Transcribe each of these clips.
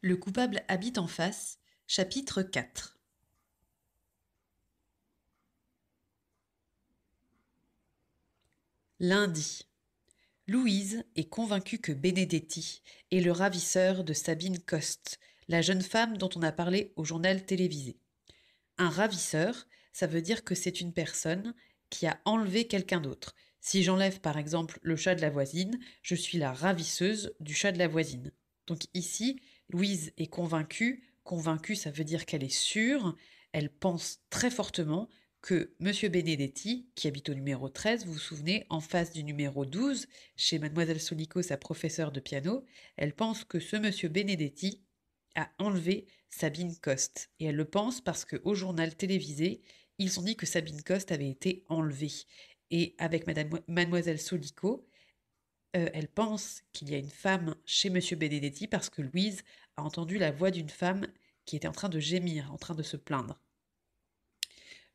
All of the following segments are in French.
Le coupable habite en face, chapitre 4 Lundi. Louise est convaincue que Benedetti est le ravisseur de Sabine Coste, la jeune femme dont on a parlé au journal télévisé. Un ravisseur, ça veut dire que c'est une personne qui a enlevé quelqu'un d'autre. Si j'enlève par exemple le chat de la voisine, je suis la ravisseuse du chat de la voisine. Donc ici, Louise est convaincue. Convaincue, ça veut dire qu'elle est sûre. Elle pense très fortement que M. Benedetti, qui habite au numéro 13, vous vous souvenez, en face du numéro 12, chez Mademoiselle Solico, sa professeure de piano, elle pense que ce M. Benedetti a enlevé Sabine Coste. Et elle le pense parce qu'au journal télévisé, ils ont dit que Sabine Coste avait été enlevée. Et avec Madame, Mademoiselle Solico, euh, elle pense qu'il y a une femme chez Monsieur Benedetti parce que Louise a entendu la voix d'une femme qui était en train de gémir, en train de se plaindre.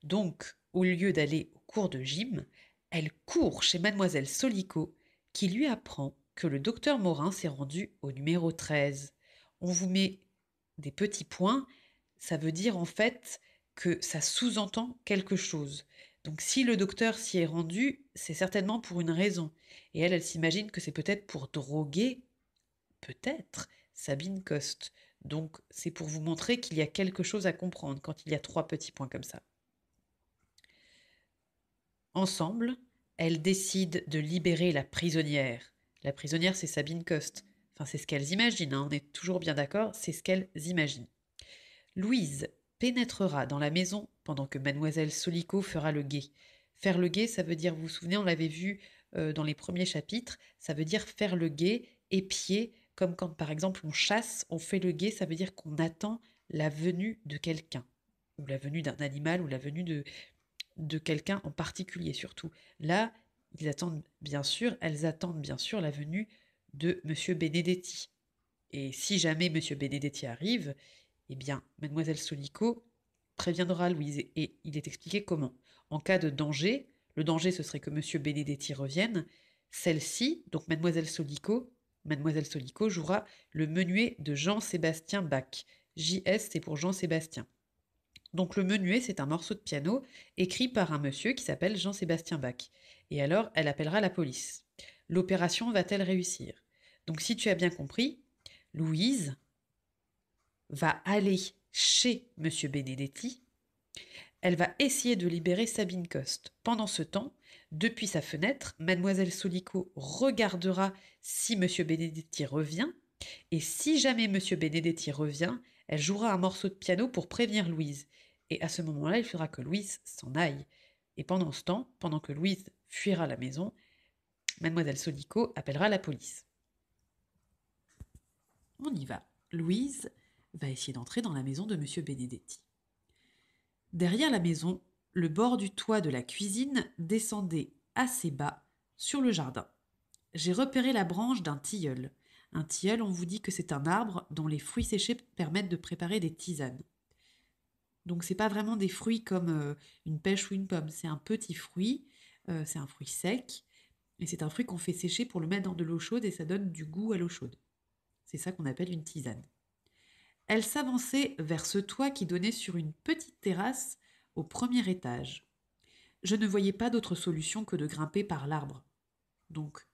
Donc, au lieu d'aller au cours de gym, elle court chez mademoiselle Solico qui lui apprend que le docteur Morin s'est rendu au numéro 13. On vous met des petits points, ça veut dire en fait que ça sous-entend quelque chose. Donc si le docteur s'y est rendu, c'est certainement pour une raison. Et elle, elle s'imagine que c'est peut-être pour droguer, peut-être, Sabine Coste. Donc c'est pour vous montrer qu'il y a quelque chose à comprendre quand il y a trois petits points comme ça. Ensemble, elles décident de libérer la prisonnière. La prisonnière, c'est Sabine Coste. Enfin, c'est ce qu'elles imaginent, hein, on est toujours bien d'accord, c'est ce qu'elles imaginent. Louise pénétrera dans la maison pendant que mademoiselle Solico fera le guet. Faire le guet, ça veut dire, vous vous souvenez, on l'avait vu euh, dans les premiers chapitres, ça veut dire faire le guet, épier, comme quand par exemple on chasse, on fait le guet, ça veut dire qu'on attend la venue de quelqu'un, ou la venue d'un animal, ou la venue de, de quelqu'un en particulier surtout. Là, ils attendent bien sûr, elles attendent bien sûr la venue de Monsieur Benedetti. Et si jamais Monsieur Benedetti arrive, eh bien, mademoiselle Solico préviendra Louise et il est expliqué comment. En cas de danger, le danger ce serait que monsieur Benedetti revienne, celle-ci, donc mademoiselle Solico, mademoiselle Solico jouera le menuet de Jean-Sébastien Bach. JS c'est pour Jean-Sébastien. Donc le menuet, c'est un morceau de piano écrit par un monsieur qui s'appelle Jean-Sébastien Bach. Et alors, elle appellera la police. L'opération va-t-elle réussir Donc si tu as bien compris, Louise, va aller chez M. Benedetti. Elle va essayer de libérer Sabine Coste. Pendant ce temps, depuis sa fenêtre, mademoiselle Solico regardera si M. Benedetti revient. Et si jamais M. Benedetti revient, elle jouera un morceau de piano pour prévenir Louise. Et à ce moment-là, il faudra que Louise s'en aille. Et pendant ce temps, pendant que Louise fuira la maison, mademoiselle Solico appellera la police. On y va. Louise va essayer d'entrer dans la maison de M. Benedetti. Derrière la maison, le bord du toit de la cuisine descendait assez bas sur le jardin. J'ai repéré la branche d'un tilleul. Un tilleul, on vous dit que c'est un arbre dont les fruits séchés permettent de préparer des tisanes. Donc c'est pas vraiment des fruits comme euh, une pêche ou une pomme, c'est un petit fruit, euh, c'est un fruit sec, et c'est un fruit qu'on fait sécher pour le mettre dans de l'eau chaude et ça donne du goût à l'eau chaude. C'est ça qu'on appelle une tisane. Elle s'avançait vers ce toit qui donnait sur une petite terrasse au premier étage. Je ne voyais pas d'autre solution que de grimper par l'arbre. Donc,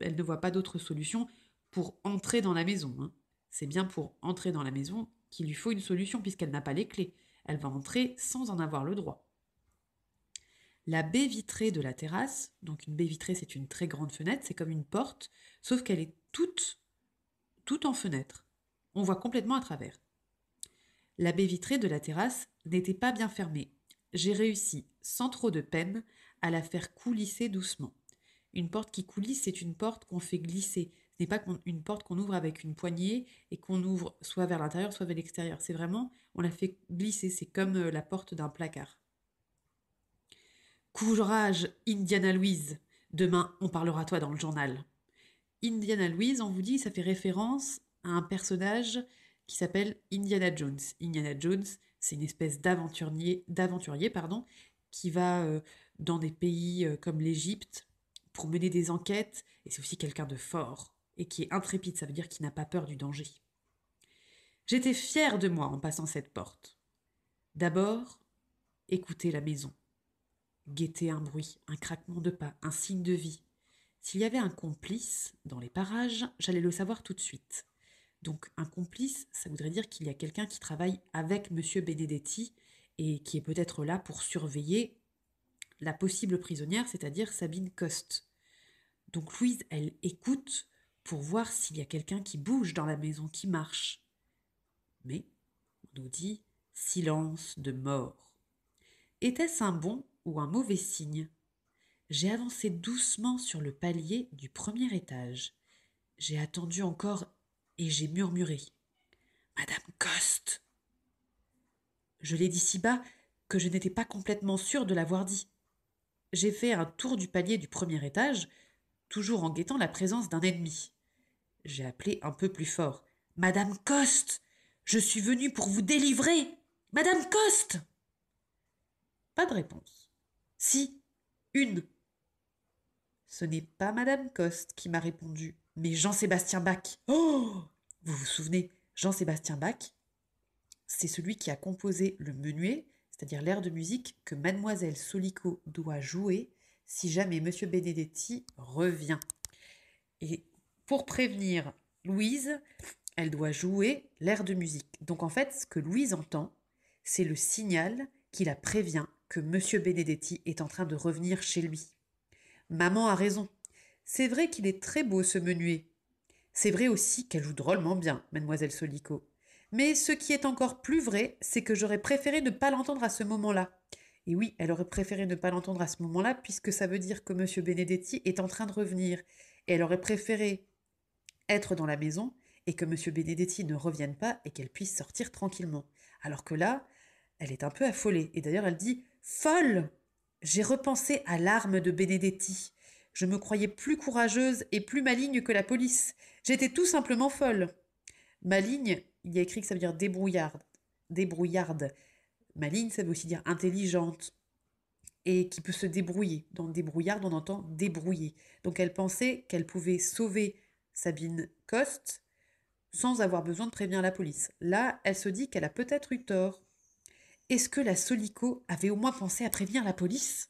elle ne voit pas d'autre solution pour entrer dans la maison. Hein. C'est bien pour entrer dans la maison qu'il lui faut une solution puisqu'elle n'a pas les clés. Elle va entrer sans en avoir le droit. La baie vitrée de la terrasse, donc une baie vitrée c'est une très grande fenêtre, c'est comme une porte, sauf qu'elle est toute, toute en fenêtre. On voit complètement à travers. La baie vitrée de la terrasse n'était pas bien fermée. J'ai réussi, sans trop de peine, à la faire coulisser doucement. Une porte qui coulisse, c'est une porte qu'on fait glisser. Ce n'est pas une porte qu'on ouvre avec une poignée et qu'on ouvre soit vers l'intérieur, soit vers l'extérieur. C'est vraiment, on la fait glisser. C'est comme euh, la porte d'un placard. Courage, Indiana Louise. Demain, on parlera toi dans le journal. Indiana Louise, on vous dit, ça fait référence à un personnage qui s'appelle Indiana Jones. Indiana Jones, c'est une espèce d'aventurier, d'aventurier pardon, qui va euh, dans des pays euh, comme l'Égypte pour mener des enquêtes, et c'est aussi quelqu'un de fort et qui est intrépide, ça veut dire qu'il n'a pas peur du danger. J'étais fière de moi en passant cette porte. D'abord, écouter la maison. Guetter un bruit, un craquement de pas, un signe de vie. S'il y avait un complice dans les parages, j'allais le savoir tout de suite. Donc un complice, ça voudrait dire qu'il y a quelqu'un qui travaille avec Monsieur Benedetti et qui est peut-être là pour surveiller la possible prisonnière, c'est-à-dire Sabine Coste. Donc Louise, elle écoute pour voir s'il y a quelqu'un qui bouge dans la maison, qui marche. Mais on nous dit silence de mort. Était-ce un bon ou un mauvais signe J'ai avancé doucement sur le palier du premier étage. J'ai attendu encore et j'ai murmuré Madame Coste Je l'ai dit si bas que je n'étais pas complètement sûre de l'avoir dit. J'ai fait un tour du palier du premier étage, toujours en guettant la présence d'un ennemi. J'ai appelé un peu plus fort Madame Coste Je suis venue pour vous délivrer Madame Coste Pas de réponse. Si, une. Ce n'est pas Madame Coste qui m'a répondu, mais Jean-Sébastien Bach. Oh vous vous souvenez, Jean-Sébastien Bach, c'est celui qui a composé le menuet, c'est-à-dire l'air de musique que mademoiselle Solico doit jouer si jamais monsieur Benedetti revient. Et pour prévenir Louise, elle doit jouer l'air de musique. Donc en fait, ce que Louise entend, c'est le signal qui la prévient que monsieur Benedetti est en train de revenir chez lui. Maman a raison. C'est vrai qu'il est très beau ce menuet, c'est vrai aussi qu'elle joue drôlement bien, mademoiselle Solico. Mais ce qui est encore plus vrai, c'est que j'aurais préféré ne pas l'entendre à ce moment-là. Et oui, elle aurait préféré ne pas l'entendre à ce moment-là, puisque ça veut dire que monsieur Benedetti est en train de revenir. Et elle aurait préféré être dans la maison et que monsieur Benedetti ne revienne pas et qu'elle puisse sortir tranquillement. Alors que là, elle est un peu affolée. Et d'ailleurs, elle dit Folle J'ai repensé à l'arme de Benedetti. Je me croyais plus courageuse et plus maligne que la police. J'étais tout simplement folle. Maligne, il y a écrit que ça veut dire débrouillarde. Débrouillarde. Maligne, ça veut aussi dire intelligente et qui peut se débrouiller. Dans débrouillarde, on entend débrouiller. Donc elle pensait qu'elle pouvait sauver Sabine Coste sans avoir besoin de prévenir la police. Là, elle se dit qu'elle a peut-être eu tort. Est-ce que la Solico avait au moins pensé à prévenir la police